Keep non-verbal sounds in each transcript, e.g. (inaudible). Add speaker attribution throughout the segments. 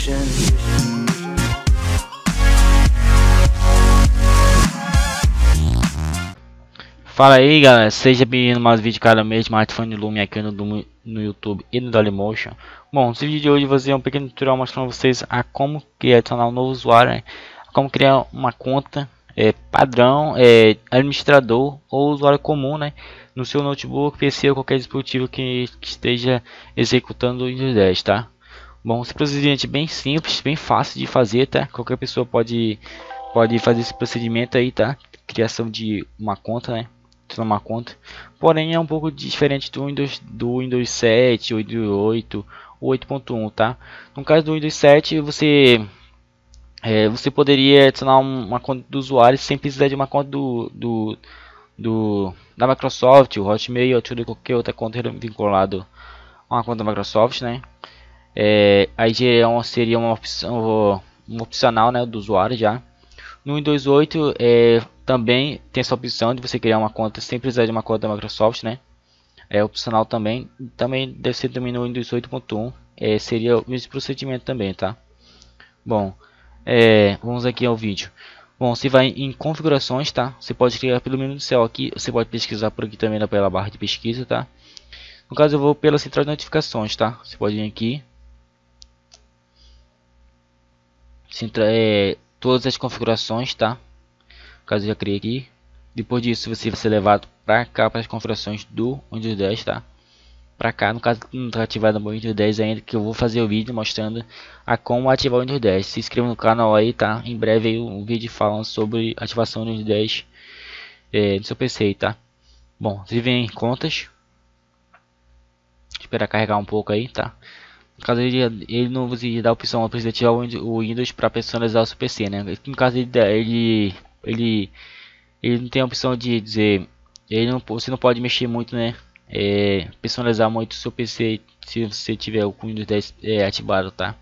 Speaker 1: vision. Fala aí galera, seja bem-vindo mais um vídeo cada mês de smartphone Lume aqui no, no YouTube e no Dailymotion Bom, nesse vídeo de hoje vou fazer um pequeno tutorial mostrando a vocês a como criar, adicionar um novo usuário né? Como criar uma conta é, padrão, é, administrador ou usuário comum né? no seu notebook, PC ou qualquer dispositivo que, que esteja executando o Windows 10 tá? Bom, esse procedimento é bem simples, bem fácil de fazer, tá? Qualquer pessoa pode, pode fazer esse procedimento aí, tá? Criação de uma conta, né? Criar uma conta. Porém, é um pouco diferente do Windows, do Windows 7, 8.8, 8.1, tá? No caso do Windows 7, você... É, você poderia adicionar uma conta do usuário sem precisar de uma conta do, do, do da Microsoft, o Hotmail ou qualquer outra conta vinculada a uma conta da Microsoft, né? É, a seria uma opção um opcional né, do usuário já. No Windows 8 é, também tem essa opção de você criar uma conta sem precisar de uma conta da Microsoft, né? É opcional também. Também deve ser também no Windows 8.1. É, seria o mesmo procedimento também, tá? Bom, é, vamos aqui ao vídeo. Bom, você vai em configurações, tá? Você pode criar pelo menu do céu aqui. Você pode pesquisar por aqui também na pela barra de pesquisa, tá? No caso eu vou pela central de notificações, tá? Você pode vir aqui é, todas as configurações, tá? Caso eu já criei aqui. Depois disso você vai ser levado para cá para as configurações do Windows 10, tá? Para cá, no caso não está ativado o Windows 10 ainda, que eu vou fazer o vídeo mostrando a como ativar o Windows 10. Se inscreva no canal aí, tá? Em breve aí um vídeo falando sobre ativação do Windows 10 é, no seu PC, tá? Bom, vocês vêm em contas. Esperar carregar um pouco aí, tá? caso ele, ele não use dar a opção de desativar o Windows para personalizar o seu PC, né? No caso ele ele ele, ele não tem a opção de dizer, ele não, você não pode mexer muito, né? É, personalizar muito o seu PC se você tiver o Windows 10 é, ativado, tá?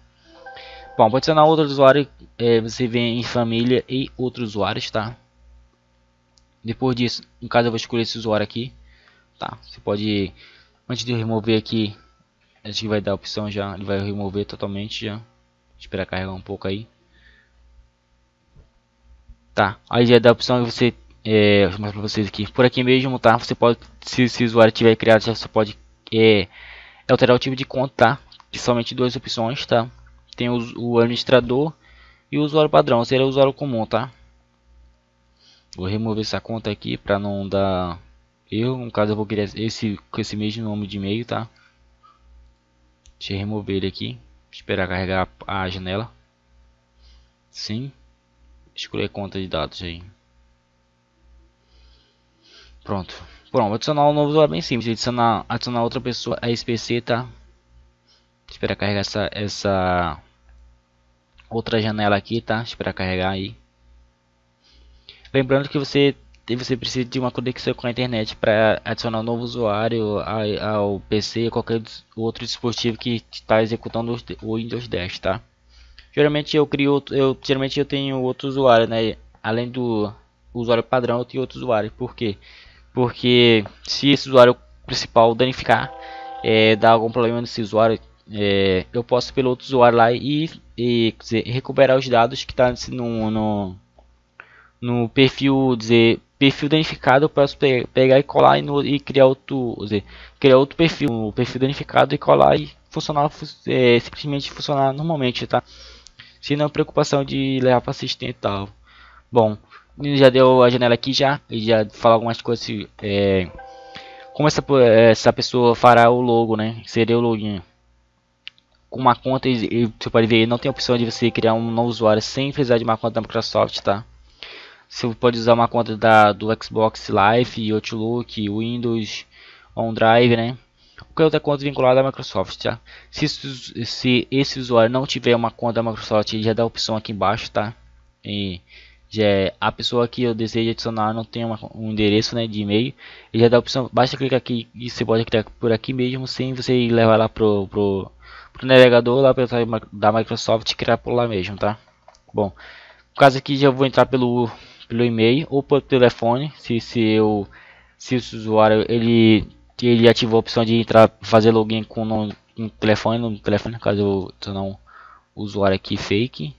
Speaker 1: Bom, pode adicionar outro usuário, é, você vem em família e outros usuários, tá? Depois disso, no caso eu vou escolher esse usuário aqui, tá? Você pode, antes de remover aqui, a gente vai dar a opção já, ele vai remover totalmente já. Esperar carregar um pouco aí. Tá, aí já dá a opção que você é, vou mostrar pra vocês aqui. Por aqui mesmo, tá? Você pode, se, se o usuário tiver criado, já você pode é, alterar o tipo de conta, tá? Que somente duas opções, tá? Tem o, o administrador e o usuário padrão, seria o usuário comum, tá? Vou remover essa conta aqui para não dar Eu No caso, eu vou criar esse com esse mesmo nome de e-mail, tá? Deixa eu remover ele aqui. Esperar carregar a janela. Sim. Escolher conta de dados aí. Pronto. Pronto, adicionar um novo usuário é bem simples. Adicionar, adicionar outra pessoa a esse tá? Esperar carregar essa, essa outra janela aqui, tá? Esperar carregar aí. Lembrando que você você precisa de uma conexão com a internet para adicionar um novo usuário ao PC qualquer outro dispositivo que está executando o Windows 10, tá? Geralmente eu crio, eu geralmente eu tenho outro usuário, né? Além do usuário padrão, eu tenho outro usuário. Por quê? Porque se esse usuário principal danificar, é, dar algum problema nesse usuário, é, eu posso pelo outro usuário lá e, e dizer, recuperar os dados que está no, no, no perfil dizer perfil danificado eu posso pegar e colar e, no, e criar outro dizer, criar outro perfil o um perfil danificado e colar e funcionar é, simplesmente funcionar normalmente tá se não é preocupação de levar para assistente e tal bom já deu a janela aqui já e já falar algumas coisas é, como essa, essa pessoa fará o logo né seria o login com uma conta e, e você pode ver não tem opção de você criar um novo usuário sem precisar de uma conta da Microsoft tá você pode usar uma conta da, do Xbox Live, Outlook, Windows, OneDrive, né? Qualquer outra conta vinculada à Microsoft, tá? Se, se esse usuário não tiver uma conta da Microsoft, já dá a opção aqui embaixo, tá? E já é a pessoa que eu desejo adicionar não tem uma, um endereço né, de e-mail ele já dá a opção basta clicar aqui e você pode clicar por aqui mesmo sem você levar lá pro, pro, pro navegador lá pelo da Microsoft criar por lá mesmo tá bom no caso aqui já vou entrar pelo pelo e-mail ou por telefone, se, se, eu, se o usuário ele, ele ativou a opção de entrar, fazer login com o um telefone, no telefone, caso eu não usuário aqui fake.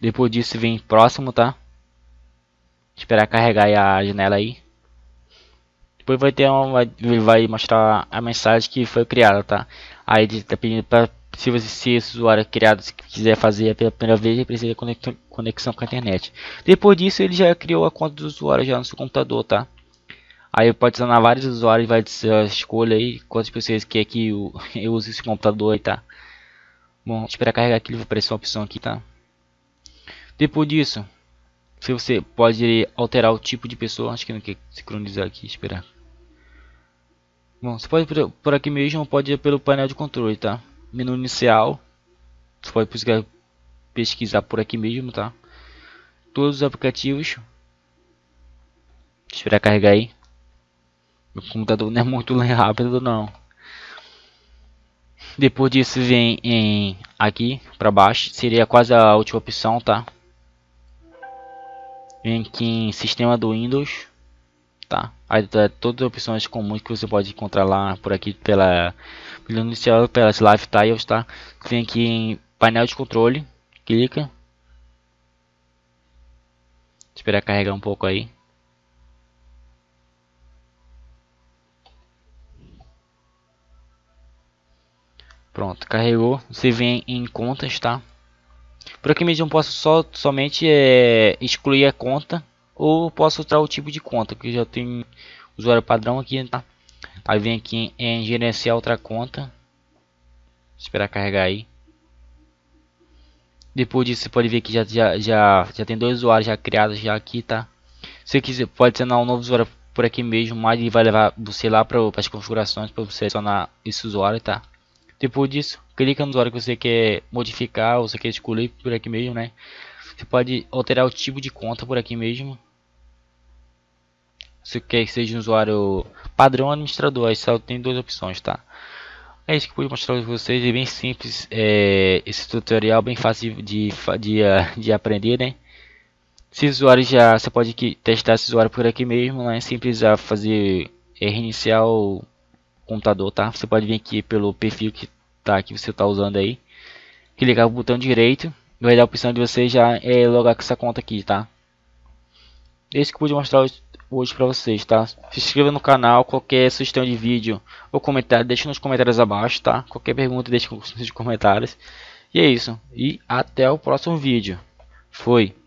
Speaker 1: Depois disso vem próximo, tá? Esperar carregar a janela aí. Depois vai ter um, vai, vai mostrar a mensagem que foi criada, tá? Aí tá pedindo para se você se esse usuário é criado se quiser fazer pela primeira vez, ele precisa conexão, conexão com a internet. Depois disso, ele já criou a conta do usuário já no seu computador, tá? Aí pode adicionar vários usuários, vai escolha aí quantas pessoas quer que eu, eu (laughs) use esse computador aí, tá? Bom, esperar carregar aqui, vai aparecer uma opção aqui, tá? Depois disso, se você pode alterar o tipo de pessoa, acho que não quer sincronizar aqui, esperar. Bom, você pode por, por aqui mesmo, pode ir pelo painel de controle, tá? Menu inicial, você pode pesquisar, pesquisar por aqui mesmo, tá? Todos os aplicativos. Esperar carregar aí. Meu computador não é muito (laughs) rápido não. Depois disso vem em aqui para baixo, seria quase a última opção, tá? Vem aqui em sistema do Windows. Tá? Aí tá todas as opções comuns que você pode encontrar lá por aqui pela pelo inicial, pelas live tiles, tá? Vem aqui em painel de controle, clica. Esperar carregar um pouco aí. Pronto, carregou. Você vem em contas, tá? Por aqui mesmo posso só, somente é, excluir a conta ou posso alterar o tipo de conta que já tem usuário padrão aqui, tá? Aí vem aqui em, em gerenciar outra conta. Esperar carregar aí. Depois disso você pode ver que já, já, já, já tem dois usuários já criados já aqui, tá? Se você quiser, pode adicionar um novo usuário por aqui mesmo, mas ele vai levar você lá para as configurações para você adicionar esse usuário, tá? Depois tipo, disso, clica no usuário que você quer modificar, ou você quer escolher por aqui mesmo, né? Você pode alterar o tipo de conta por aqui mesmo. Se quer que seja um usuário padrão administrador, aí só tem duas opções, tá? É isso que eu pude mostrar para vocês, é bem simples é, esse tutorial, é bem fácil de, de, ah, de aprender, né? Se usuário já, você pode testar esse usuário por aqui mesmo, né? Simples a fazer reiniciar o computador, tá? Você pode vir aqui pelo perfil que tá que você está usando aí, clicar no botão direito, vai dar a opção de você já é, logar com essa conta aqui, tá? Esse que eu pude mostrar hoje, pra para vocês, tá? Se inscreva no canal, qualquer sugestão de vídeo ou comentário, deixa nos comentários abaixo, tá? Qualquer pergunta, deixa nos comentários. E é isso. E até o próximo vídeo. Foi.